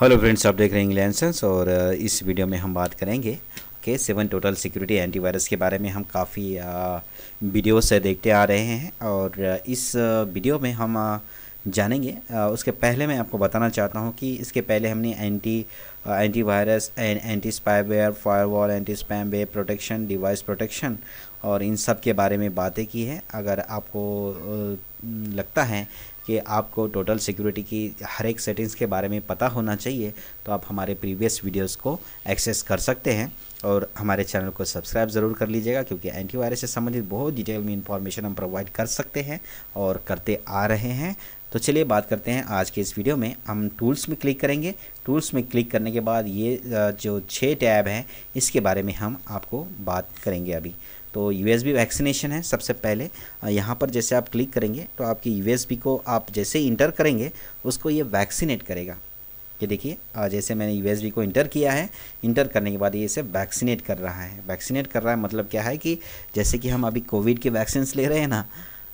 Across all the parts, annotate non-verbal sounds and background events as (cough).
hello friends आप देख रहे हैं इंग्लैंडसेंस और uh, इस वीडियो में हम बात करेंगे के सेवन टोटल सिक्योरिटी एंटीवायरस के बारे में हम काफ़ी वीडियो से देखते आ रहे हैं और uh, इस वीडियो uh, में हम जानेंगे उसके पहले मैं आपको बताना चाहता हूं कि इसके पहले हमने anti antivirus and anti spyware firewall anti spam वे प्रोटेक्शन डिवाइस प्रोटेक्शन और इन सब के बारे में बातें की है अगर आपको लगता है कि आपको टोटल सिक्योरिटी की हर एक सेटिंग्स के बारे में पता होना चाहिए तो आप हमारे प्रीवियस वीडियोस को एक्सेस कर सकते हैं और हमारे चैनल को सब्सक्राइब ज़रूर कर लीजिएगा क्योंकि एंटीवायरस से संबंधित बहुत डिटेल में इंफॉर्मेशन हम प्रोवाइड कर सकते हैं और करते आ रहे हैं तो चलिए बात करते हैं आज के इस वीडियो में हम टूल्स में क्लिक करेंगे टूल्स में क्लिक करने के बाद ये जो छः टैब हैं इसके बारे में हम आपको बात करेंगे अभी तो यू वैक्सीनेशन है सबसे पहले यहाँ पर जैसे आप क्लिक करेंगे तो आपकी यू को आप जैसे इंटर करेंगे उसको ये वैक्सीनेट करेगा ये देखिए जैसे मैंने यू को इंटर किया है इंटर करने के बाद ये इसे वैक्सीनेट कर रहा है वैक्सीनेट कर रहा है मतलब क्या है कि जैसे कि हम अभी कोविड के वैक्सीन ले रहे हैं ना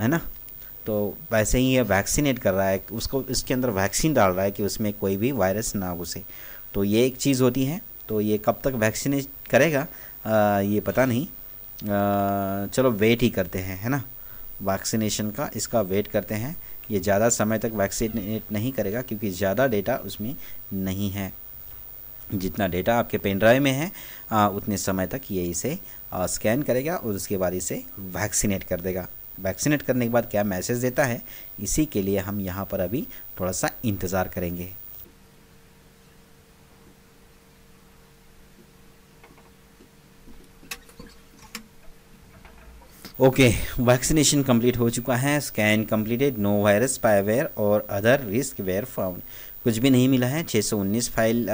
है ना तो वैसे ही ये वैक्सीनेट कर रहा है उसको इसके अंदर वैक्सीन डाल रहा है कि उसमें कोई भी वायरस ना घुसे तो ये एक चीज़ होती है तो ये कब तक वैक्सीनेट करेगा आ, ये पता नहीं चलो वेट ही करते हैं है ना वैक्सीनेशन का इसका वेट करते हैं ये ज़्यादा समय तक वैक्सीनेट नहीं करेगा क्योंकि ज़्यादा डेटा उसमें नहीं है जितना डेटा आपके पेन ड्राइव में है आ, उतने समय तक ये इसे आ, स्कैन करेगा और उसके बाद इसे वैक्सीनेट कर देगा वैक्सीनेट करने के बाद क्या मैसेज देता है इसी के लिए हम यहाँ पर अभी थोड़ा सा इंतज़ार करेंगे ओके वैक्सीनेशन कंप्लीट हो चुका है scan completed no virus spyware और अदर रिस्क वेयर फाउंड कुछ भी नहीं मिला है 619 फाइल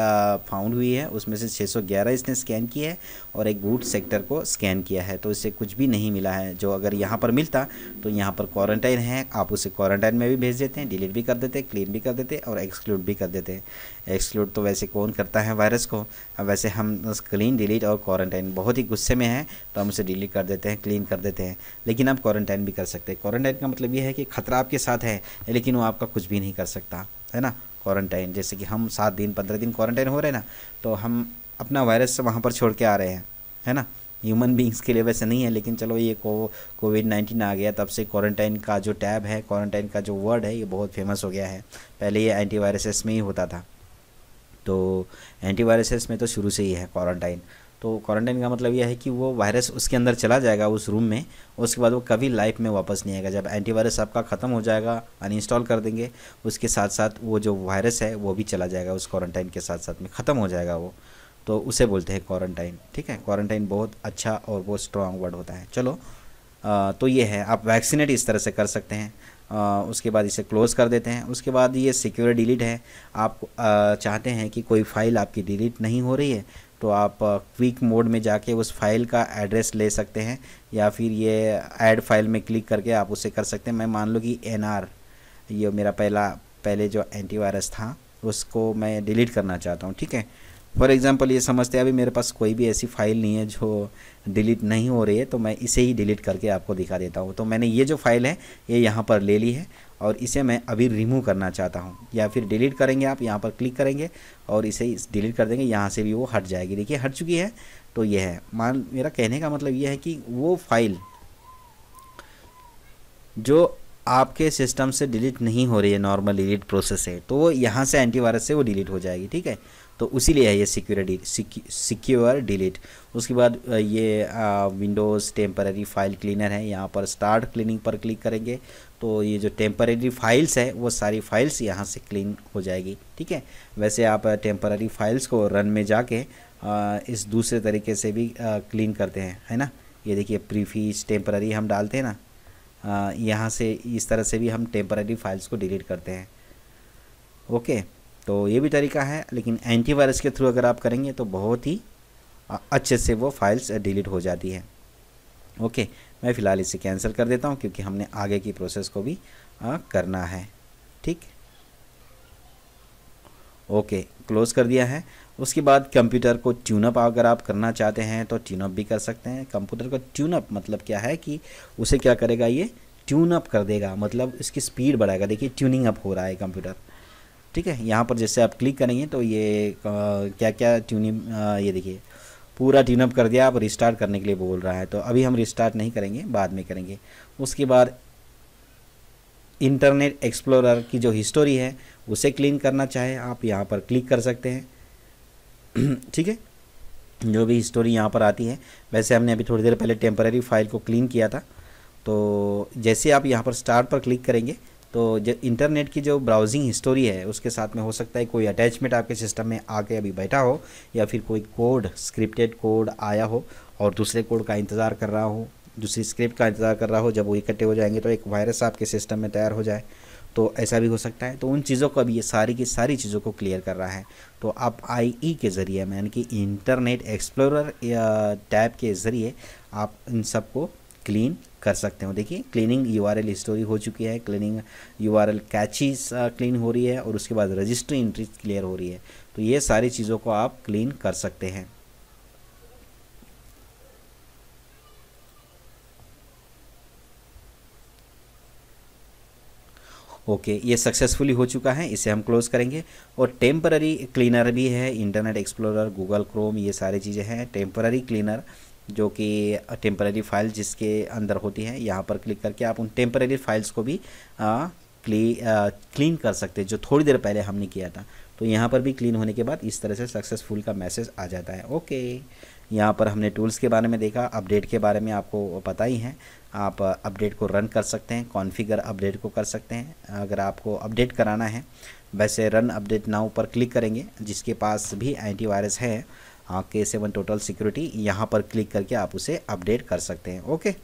फाउंड हुई है उसमें से 611 इसने स्कैन की है और एक बूट सेक्टर को स्कैन किया है तो इससे कुछ भी नहीं मिला है जो अगर यहाँ पर मिलता तो यहाँ पर क्वारंटाइन है आप उसे क्वारंटाइन में भी भेज देते हैं डिलीट भी कर देते क्लीन भी कर देते और एक्सक्लूड भी कर देते हैं एक्सक्लूड तो वैसे कौन करता है वायरस को वैसे हम क्लीन डिलीट और क्वारंटाइन बहुत ही गुस्से में है तो हम उसे डिलीट कर देते हैं क्लीन कर देते हैं लेकिन आप क्वारंटाइन भी कर सकते हैं क्वारंटाइन का मतलब ये है कि ख़तरा आपके साथ है लेकिन वो आपका कुछ भी नहीं कर सकता है ना क्वारंटाइन जैसे कि हम सात दिन पंद्रह दिन क्वारंटाइन हो रहे हैं ना तो हम अपना वायरस वहाँ पर छोड़ के आ रहे हैं है ना ह्यूमन बींग्स के लिए वैसे नहीं है लेकिन चलो ये को कोविड नाइन्टीन आ गया तब से क्वारंटाइन का जो टैब है क्वारंटाइन का जो वर्ड है ये बहुत फेमस हो गया है पहले ये एंटी में ही होता था तो एंटी में तो शुरू से ही है क्वारंटाइन तो क्वारंटाइन का मतलब यह है कि वो वायरस उसके अंदर चला जाएगा उस रूम में उसके बाद वो कभी लाइफ में वापस नहीं आएगा जब एंटीवायरस आपका ख़त्म हो जाएगा अनइंस्टॉल कर देंगे उसके साथ साथ वो जो वायरस है वो भी चला जाएगा उस क्वारंटाइन के साथ साथ में ख़त्म हो जाएगा वो तो उसे बोलते हैं क्वारंटाइन ठीक है क्वारंटाइन बहुत अच्छा और बहुत स्ट्रॉन्ग वर्ड होता है चलो आ, तो ये है आप वैक्सीनेट इस तरह से कर सकते हैं आ, उसके बाद इसे क्लोज़ कर देते हैं उसके बाद ये सिक्योर डिलीट है आप आ, चाहते हैं कि कोई फाइल आपकी डिलीट नहीं हो रही है तो आप क्विक मोड में जाके उस फाइल का एड्रेस ले सकते हैं या फिर ये ऐड फाइल में क्लिक करके आप उसे कर सकते हैं मैं मान लो कि एन ये मेरा पहला पहले जो एंटीवायरस था उसको मैं डिलीट करना चाहता हूँ ठीक है फॉर एग्ज़ाम्पल ये समझते हैं अभी मेरे पास कोई भी ऐसी फ़ाइल नहीं है जो डिलीट नहीं हो रही है तो मैं इसे ही डिलीट करके आपको दिखा देता हूँ तो मैंने ये जो फाइल है ये यहाँ पर ले ली है और इसे मैं अभी रिमूव करना चाहता हूँ या फिर डिलीट करेंगे आप यहाँ पर क्लिक करेंगे और इसे डिलीट कर देंगे यहाँ से भी वो हट जाएगी देखिए हट चुकी है तो ये है मान मेरा कहने का मतलब ये है कि वो फाइल जो आपके सिस्टम से डिलीट नहीं हो रही है नॉर्मल डिलीट प्रोसेस है तो वो यहाँ से एंटीवायरस से वो डिलीट हो जाएगी ठीक है तो लिए है ये सिक्योरिटी सिक्योर डिलीट उसके बाद ये विंडोज़ टेम्पररी फाइल क्लीनर है यहाँ पर स्टार्ट क्लीनिंग पर क्लिक करेंगे तो ये जो टेम्पररी फाइल्स है वो सारी फाइल्स यहाँ से क्लीन हो जाएगी ठीक है वैसे आप टेम्पररी फाइल्स को रन में जाके इस दूसरे तरीके से भी क्लीन करते हैं है ना ये देखिए प्रीफीज टेम्पररी हम डालते हैं ना यहाँ से इस तरह से भी हम टेम्पररी फाइल्स को डिलीट करते हैं ओके तो ये भी तरीका है लेकिन एंटीवायरस के थ्रू अगर आप करेंगे तो बहुत ही अच्छे से वो फाइल्स डिलीट हो जाती है ओके मैं फ़िलहाल इसे कैंसिल कर देता हूँ क्योंकि हमने आगे की प्रोसेस को भी आ, करना है ठीक ओके क्लोज़ कर दिया है उसके बाद कंप्यूटर को ट्यूनअप अगर आप करना चाहते हैं तो ट्यूनअप भी कर सकते हैं कंप्यूटर का ट्यूनअप मतलब क्या है कि उसे क्या करेगा ये ट्यूनअप कर देगा मतलब इसकी स्पीड बढ़ाएगा देखिए ट्यूनिंग अप हो रहा है कंप्यूटर ठीक है यहाँ पर जैसे आप क्लिक करेंगे तो ये आ, क्या क्या ट्यूनिंग ये देखिए पूरा ट्यूनअप कर दिया आप रिस्टार्ट करने के लिए बोल रहा है तो अभी हम रिस्टार्ट नहीं करेंगे बाद में करेंगे उसके बाद इंटरनेट एक्सप्लोरर की जो हिस्टोरी है उसे क्लीन करना चाहे आप यहाँ पर क्लिक कर सकते हैं (clears throat) ठीक है जो भी हिस्टोरी यहाँ पर आती है वैसे हमने अभी थोड़ी देर पहले टेम्पररी फाइल को क्लीन किया था तो जैसे आप यहाँ पर स्टार्ट पर क्लिक करेंगे तो जो इंटरनेट की जो ब्राउजिंग हिस्टोरी है उसके साथ में हो सकता है कोई अटैचमेंट आपके सिस्टम में आके अभी बैठा हो या फिर कोई कोड स्क्रिप्टेड कोड आया हो और दूसरे कोड का इंतज़ार कर रहा हो दूसरी स्क्रिप्ट का इंतज़ार कर रहा हो जब वो इकट्ठे हो जाएंगे तो एक वायरस आपके सिस्टम में तैयार हो जाए तो ऐसा भी हो सकता है तो उन चीज़ों को अभी ये सारी की सारी चीज़ों को क्लियर कर रहा है तो आप आई e के ज़रिए यानी कि इंटरनेट एक्सप्लोरर टैब के ज़रिए आप इन सबको क्लीन कर सकते हो देखिए cleaning U R L history हो चुकी है cleaning U R L clean हो रही है और उसके बाद रजिस्ट्री इंट्री क्लियर हो रही है तो ये सारी चीज़ों को आप क्लीन कर सकते हैं ओके ये सक्सेसफुली हो चुका है इसे हम क्लोज़ करेंगे और टेम्पररी क्लीनर भी है इंटरनेट एक्सप्लोरर गूगल क्रोम ये सारी चीज़ें हैं टेम्पररी क्लीनर जो कि टेम्पररी फाइल जिसके अंदर होती है यहाँ पर क्लिक करके आप उन टेम्पररी फाइल्स को भी आ, क्ली आ, क्लीन कर सकते हैं जो थोड़ी देर पहले हमने किया था तो यहाँ पर भी क्लीन होने के बाद इस तरह से सक्सेसफुल का मैसेज आ जाता है ओके यहाँ पर हमने टूल्स के बारे में देखा अपडेट के बारे में आपको पता ही है आप अपडेट को रन कर सकते हैं कॉन्फ़िगर अपडेट को कर सकते हैं अगर आपको अपडेट कराना है वैसे रन अपडेट नाउ पर क्लिक करेंगे जिसके पास भी एंटीवायरस है के सेवन टोटल सिक्योरिटी यहाँ पर क्लिक करके आप उसे अपडेट कर सकते हैं ओके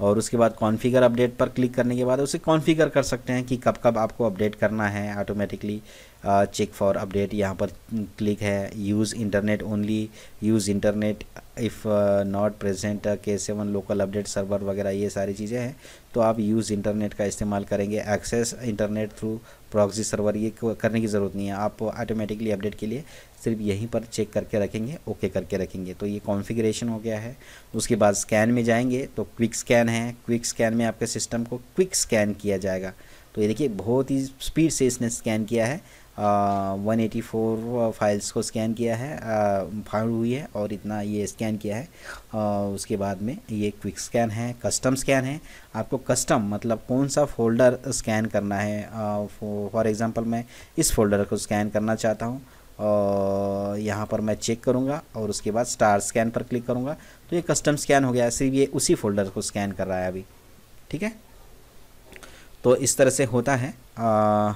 और उसके बाद कॉन्फ़िगर अपडेट पर क्लिक करने के बाद उसे कॉन्फ़िगर कर सकते हैं कि कब कब आपको अपडेट करना है ऑटोमेटिकली चेक फॉर अपडेट यहाँ पर क्लिक है use internet only use internet if not present K seven local update server वगैरह ये सारी चीज़ें हैं तो आप यूज़ इंटरनेट का इस्तेमाल करेंगे access internet through proxy server ये करने की ज़रूरत नहीं है आप ऑटोमेटिकली अपडेट के लिए सिर्फ यहीं पर चेक करके रखेंगे ओके करके रखेंगे तो ये कॉन्फ़िगरेशन हो गया है उसके बाद स्कैन में जाएंगे तो क्विक स्कैन है क्विक स्कैन में आपके सिस्टम को क्विक स्कैन किया जाएगा तो ये देखिए बहुत ही स्पीड से इसने स्कैन किया है वन एटी फोर फाइल्स को स्कैन किया है फाउंड हुई है और इतना ये स्कैन किया है आ, उसके बाद में ये क्विक स्कैन है कस्टम स्कैन है आपको कस्टम मतलब कौन सा फोल्डर स्कैन करना है फॉर एग्ज़ाम्पल मैं इस फोल्डर को स्कैन करना चाहता हूँ और यहाँ पर मैं चेक करूँगा और उसके बाद स्टार स्कैन पर क्लिक करूँगा तो ये कस्टम स्कैन हो गया सिर्फ ये उसी फोल्डर को स्कैन कर रहा है अभी ठीक है तो इस तरह से होता है आ,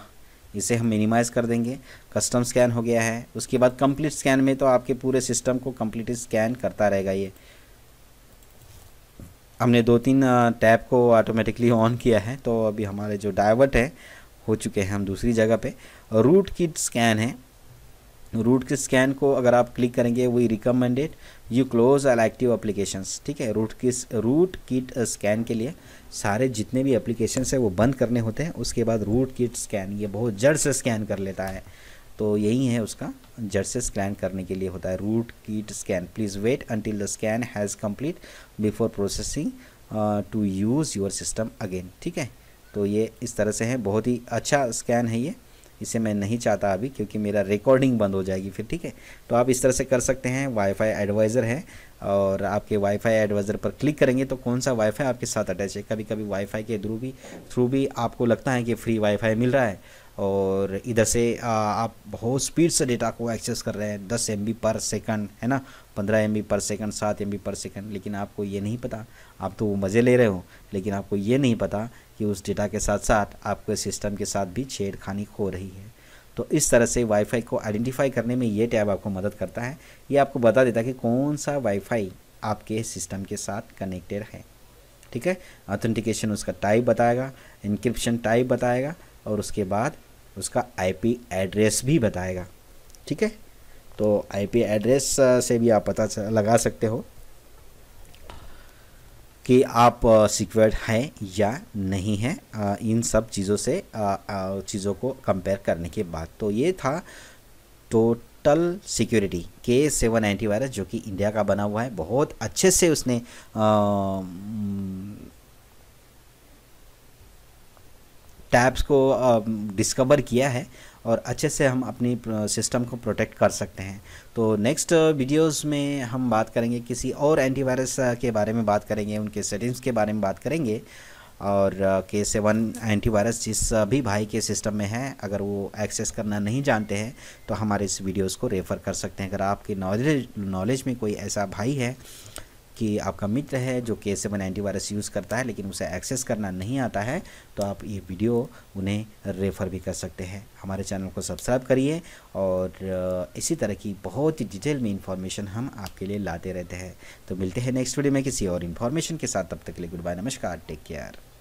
इसे हम मिनिमाइज़ कर देंगे कस्टम स्कैन हो गया है उसके बाद कंप्लीट स्कैन में तो आपके पूरे सिस्टम को कम्प्लीट स्कैन करता रहेगा ये हमने दो तीन टैब को ऑटोमेटिकली ऑन किया है तो अभी हमारे जो डाइवर्ट है हो चुके हैं हम दूसरी जगह पे रूट किट स्कैन है रूट के स्कैन को अगर आप क्लिक करेंगे we recommended you close all active applications ठीक है रूट किस रूट किट स्कैन के लिए सारे जितने भी एप्लीकेशंस है वो बंद करने होते हैं उसके बाद रूट किट स्कैन ये बहुत जड़ से स्कैन कर लेता है तो यही है उसका जड़ से स्कैन करने के लिए होता है rootkit scan please wait until the scan has complete before processing to use your system again ठीक है तो ये इस तरह से है बहुत ही अच्छा स्कैन है ये इसे मैं नहीं चाहता अभी क्योंकि मेरा रिकॉर्डिंग बंद हो जाएगी फिर ठीक है तो आप इस तरह से कर सकते हैं वाईफाई एडवाइज़र है और आपके वाईफाई एडवाइज़र पर क्लिक करेंगे तो कौन सा वाईफाई आपके साथ अटैच है कभी कभी वाईफाई के थ्रू भी थ्रू भी आपको लगता है कि फ्री वाईफाई मिल रहा है और इधर से आ, आप बहुत स्पीड से डेटा को एक्सेस कर रहे हैं दस एम पर सेकंड है ना पंद्रह एम पर सेकंड सात एम पर सेकंड लेकिन आपको ये नहीं पता आप तो वो मज़े ले रहे हो लेकिन आपको ये नहीं पता कि उस डेटा के साथ साथ आपके सिस्टम के साथ भी छेड़खानी हो रही है तो इस तरह से वाईफाई को आइडेंटिफाई करने में ये टैब आपको मदद करता है ये आपको बता देता है कि कौन सा वाईफाई आपके सिस्टम के साथ कनेक्टेड है ठीक है ऑथेंटिकेशन उसका टाइप बताएगा इंक्रिप्शन टाइप बताएगा और उसके बाद उसका आईपी एड्रेस भी बताएगा ठीक है तो आईपी एड्रेस से भी आप पता लगा सकते हो कि आप सिक्योर्ड हैं या नहीं हैं इन सब चीज़ों से चीज़ों को कंपेयर करने के बाद तो ये था total security K seven anti virus जो कि इंडिया का बना हुआ है बहुत अच्छे से उसने टैब्स को डिस्कवर किया है और अच्छे से हम अपनी सिस्टम को प्रोटेक्ट कर सकते हैं तो नेक्स्ट वीडियोस में हम बात करेंगे किसी और एंटीवायरस के बारे में बात करेंगे उनके सेटिंग्स के बारे में बात करेंगे और के सेवन एंटीवायरस जिस भी भाई के सिस्टम में है अगर वो एक्सेस करना नहीं जानते हैं तो हमारे इस वीडियोस को रेफ़र कर सकते हैं अगर आपके नॉलेज नॉलेज में कोई ऐसा भाई है कि आपका मित्र है जो के सेवन एंटीवायरस यूज़ करता है लेकिन उसे एक्सेस करना नहीं आता है तो आप ये वीडियो उन्हें रेफ़र भी कर सकते हैं हमारे चैनल को सब्सक्राइब करिए और इसी तरह की बहुत ही डिटेल में इन्फॉर्मेशन हम आपके लिए लाते रहते हैं तो मिलते हैं नेक्स्ट वीडियो में किसी और इन्फॉर्मेशन के साथ तब तक के लिए गुड बाय नमस्कार टेक केयर